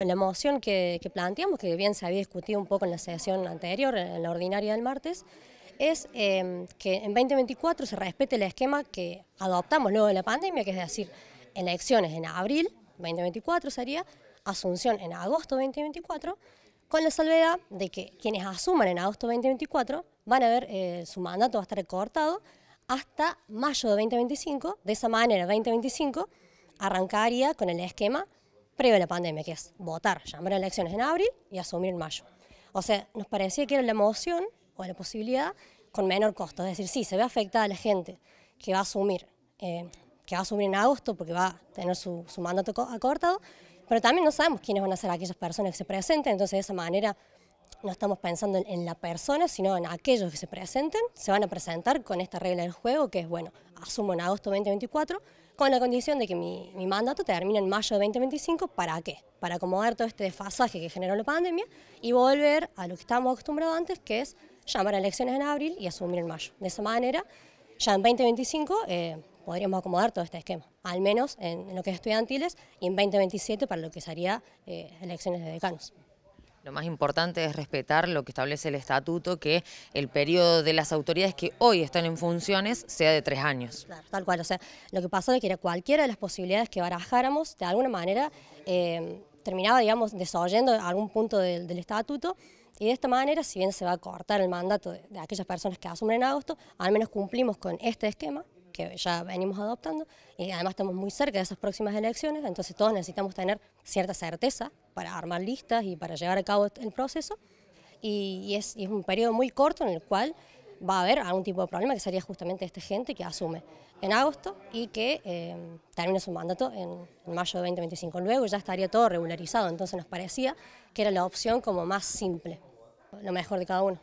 La moción que, planteamos, que bien se había discutido un poco en la sesión anterior, en la ordinaria del martes, es em, que en 2024 se respete el esquema que adoptamos luego de la pandemia, que es decir, elecciones en abril 2024 sería, asunción en agosto 2024, con la salvedad de que quienes asuman en agosto 2024 van a ver eh, su mandato va a estar recortado hasta mayo de 2025, de esa manera 2025 arrancaría con el esquema previo a la pandemia, que es votar, llamar a elecciones en abril y asumir en mayo. O sea, nos parecía que era la moción o la posibilidad con menor costo. Es decir, sí, se ve afectada la gente que va a asumir, eh, que va a asumir en agosto porque va a tener su, su mandato acortado, pero también no sabemos quiénes van a ser aquellas personas que se presenten, entonces de esa manera no estamos pensando en, en la persona, sino en aquellos que se presenten, se van a presentar con esta regla del juego que es, bueno, asumo en agosto 2024, con la condición de que mi, mandato termine en mayo de 2025, ¿para qué? Para acomodar todo este desfasaje que generó la pandemia y volver a lo que estábamos acostumbrados antes, que es llamar a elecciones en abril y asumir en mayo. De esa manera, ya en 2025 eh, podríamos acomodar todo este esquema, al menos en, lo que es estudiantiles y en 2027 para lo que sería eh, elecciones de decanos. Lo más importante es respetar lo que establece el estatuto, que el periodo de las autoridades que hoy están en funciones sea de tres años. Claro, tal cual, o sea, lo que pasó es que era cualquiera de las posibilidades que barajáramos, de alguna manera, eh, terminaba, digamos, desoyendo algún punto del, estatuto, y de esta manera, si bien se va a cortar el mandato de, aquellas personas que asumen en agosto, al menos cumplimos con este esquema que ya venimos adoptando y además estamos muy cerca de esas próximas elecciones, entonces todos necesitamos tener cierta certeza para armar listas y para llevar a cabo el proceso y, es, un periodo muy corto en el cual va a haber algún tipo de problema que sería justamente esta gente que asume en agosto y que eh, termina su mandato en, en, mayo de 2025. Luego ya estaría todo regularizado, entonces nos parecía que era la opción como más simple, lo mejor de cada uno.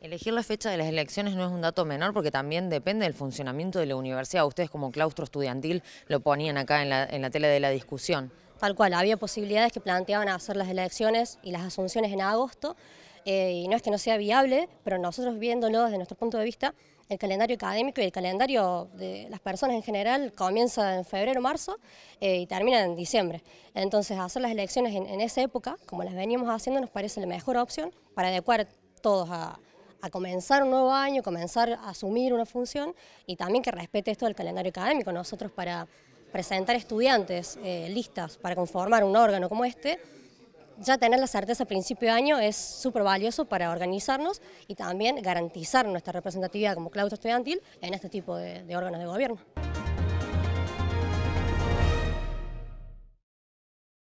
Elegir la fecha de las elecciones no es un dato menor porque también depende del funcionamiento de la universidad. Ustedes como claustro estudiantil lo ponían acá en la, en tela de la discusión. Tal cual, había posibilidades que planteaban hacer las elecciones y las asunciones en agosto, eh, y no es que no sea viable, pero nosotros viéndolo desde nuestro punto de vista, el calendario académico y el calendario de las personas en general comienza en febrero, marzo eh, y termina en diciembre. Entonces hacer las elecciones en, en esa época, como las veníamos haciendo, nos parece la mejor opción para adecuar todos a, a comenzar un nuevo año, comenzar a asumir una función y también que respete esto del calendario académico. Nosotros para presentar estudiantes eh, listas para conformar un órgano como este, ya tener la certeza a principio de año es súper valioso para organizarnos y también garantizar nuestra representatividad como claustro estudiantil en este tipo de órganos de gobierno.